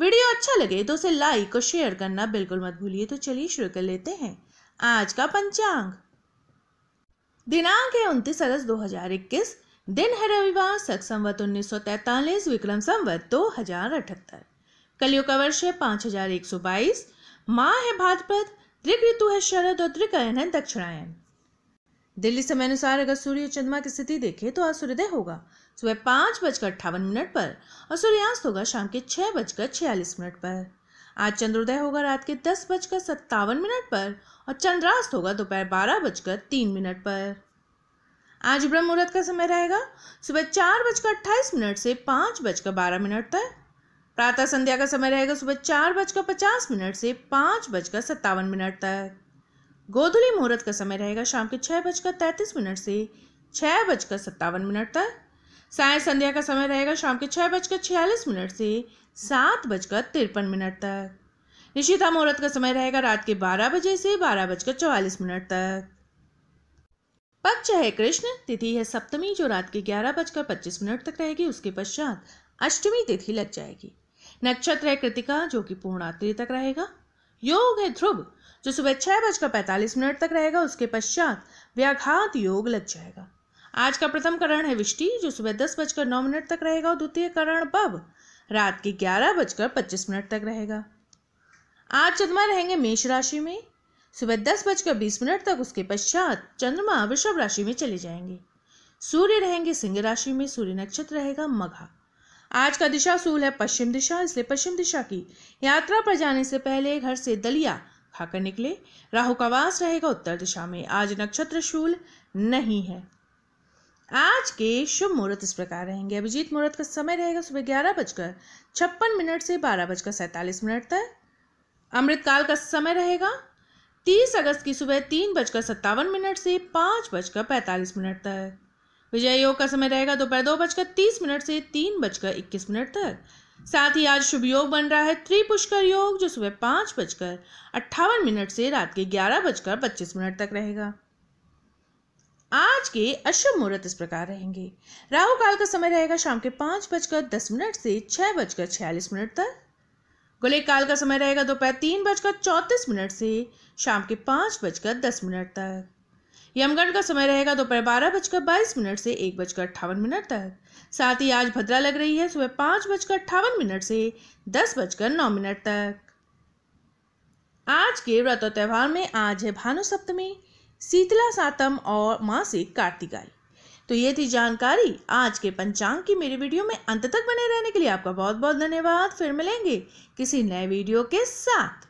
video अच्छा लगे तो उसे लाइक और शेयर करना बिल्कुल मत भूलिए तो चलिए शुरू कर लेते हैं आज का पंचांग दिनांक है उनतीस अगस्त 2021 दिन है रविवार सक संवत उन्नीस विक्रम संवत दो हजार अठहत्तर कलियों का वर्ष है पांच हजार एक सौ बाईस माँ है भाद्रपद ऋग ऋतु है शरद और त्रिकायन है दक्षिणायन दिल्ली समय अनुसार अगर सूर्य चंद्रमा की स्थिति देखे तो आज सूर्योदय होगा सुबह पाँच बजकर अट्ठावन मिनट पर और सूर्यास्त होगा शाम के छः बजकर छियालीस मिनट पर आज चंद्रोदय होगा रात के दस बजकर सत्तावन मिनट पर और चंद्रास्त होगा दोपहर बारह बजकर तीन मिनट पर आज ब्रह्म मुहूर्त का समय रहेगा सुबह चार बजकर अट्ठाईस मिनट से पाँच बजकर बारह मिनट तक प्रातः संध्या का समय रहेगा सुबह चार बजकर पचास मिनट से पाँच बजकर सत्तावन मिनट तक गोधुली मुहूर्त का समय रहेगा शाम के छः बजकर तैंतीस मिनट से छः बजकर सत्तावन मिनट तक साय संध्या का समय रहेगा शाम के छः बजकर छियालीस मिनट से सात बजकर तिरपन मिनट तक निशिता मुहूर्त का समय रहेगा रात के बारह बजे से बारह बजकर चौवालीस मिनट तक पक्ष है कृष्ण तिथि है सप्तमी जो रात के ग्यारह बजकर पच्चीस मिनट तक रहेगी उसके पश्चात अष्टमी तिथि लग जाएगी नक्षत्र है कृतिका जो कि पूर्णात्रि तक रहेगा योग है ध्रुव जो सुबह छह बजकर पैंतालीस मिनट तक रहेगा उसके पश्चात व्याघात योग लग जाएगा आज का प्रथम करण है विष्टि जो सुबह दस बजकर नौ मिनट तक रहेगा और द्वितीय करण बब रात के ग्यारह बजकर पच्चीस मिनट तक रहेगा आज चंद्रमा रहेंगे मेष राशि में सुबह दस बजकर बीस मिनट तक उसके पश्चात चंद्रमा वृषभ राशि में चले जाएंगे सूर्य रहेंगे सिंह राशि में सूर्य नक्षत्र रहेगा मघा आज का दिशा सूल है पश्चिम दिशा इसलिए पश्चिम दिशा की यात्रा पर जाने से पहले घर से दलिया खाकर निकले राहु का वास रहेगा उत्तर दिशा में आज नक्षत्र शूल नहीं है आज के शुभ मुहूर्त इस प्रकार रहेंगे अभिजीत मुहूर्त का समय रहेगा सुबह ग्यारह बजकर छप्पन मिनट से बारह बजकर सैंतालीस मिनट तक अमृतकाल का समय रहेगा तीस अगस्त की सुबह तीन बजकर सत्तावन मिनट से पाँच बजकर पैंतालीस मिनट तक विजय योग का समय रहेगा दोपहर दो, दो बजकर तीस मिनट से तीन बजकर इक्कीस मिनट तक साथ ही आज शुभ योग बन रहा है त्रिपुष्कर योग जो सुबह पाँच बजकर अट्ठावन मिनट से रात के ग्यारह बजकर पच्चीस मिनट तक रहेगा आज के अशुभ मुहूर्त इस प्रकार रहेंगे राहु काल का समय रहेगा शाम के पांच बजकर दस मिनट से छह बजकर छियालीस मिनट तक गुले काल का समय रहेगा दोपहर तीन बजकर चौतीस मिनट से शाम के पांच बजकर दस मिनट तक यमगण का समय रहेगा दोपहर बारह बजकर बाईस मिनट से एक बजकर अट्ठावन मिनट तक साथ ही आज भद्रा लग रही है सुबह पांच बजकर अट्ठावन मिनट से दस बजकर नौ मिनट तक आज के व्रत और त्यौहार में आज है भानु सप्तमी शीतला सातम और मासिक कार्तिकाई तो ये थी जानकारी आज के पंचांग की मेरी वीडियो में अंत तक बने रहने के लिए आपका बहुत बहुत धन्यवाद फिर मिलेंगे किसी नए वीडियो के साथ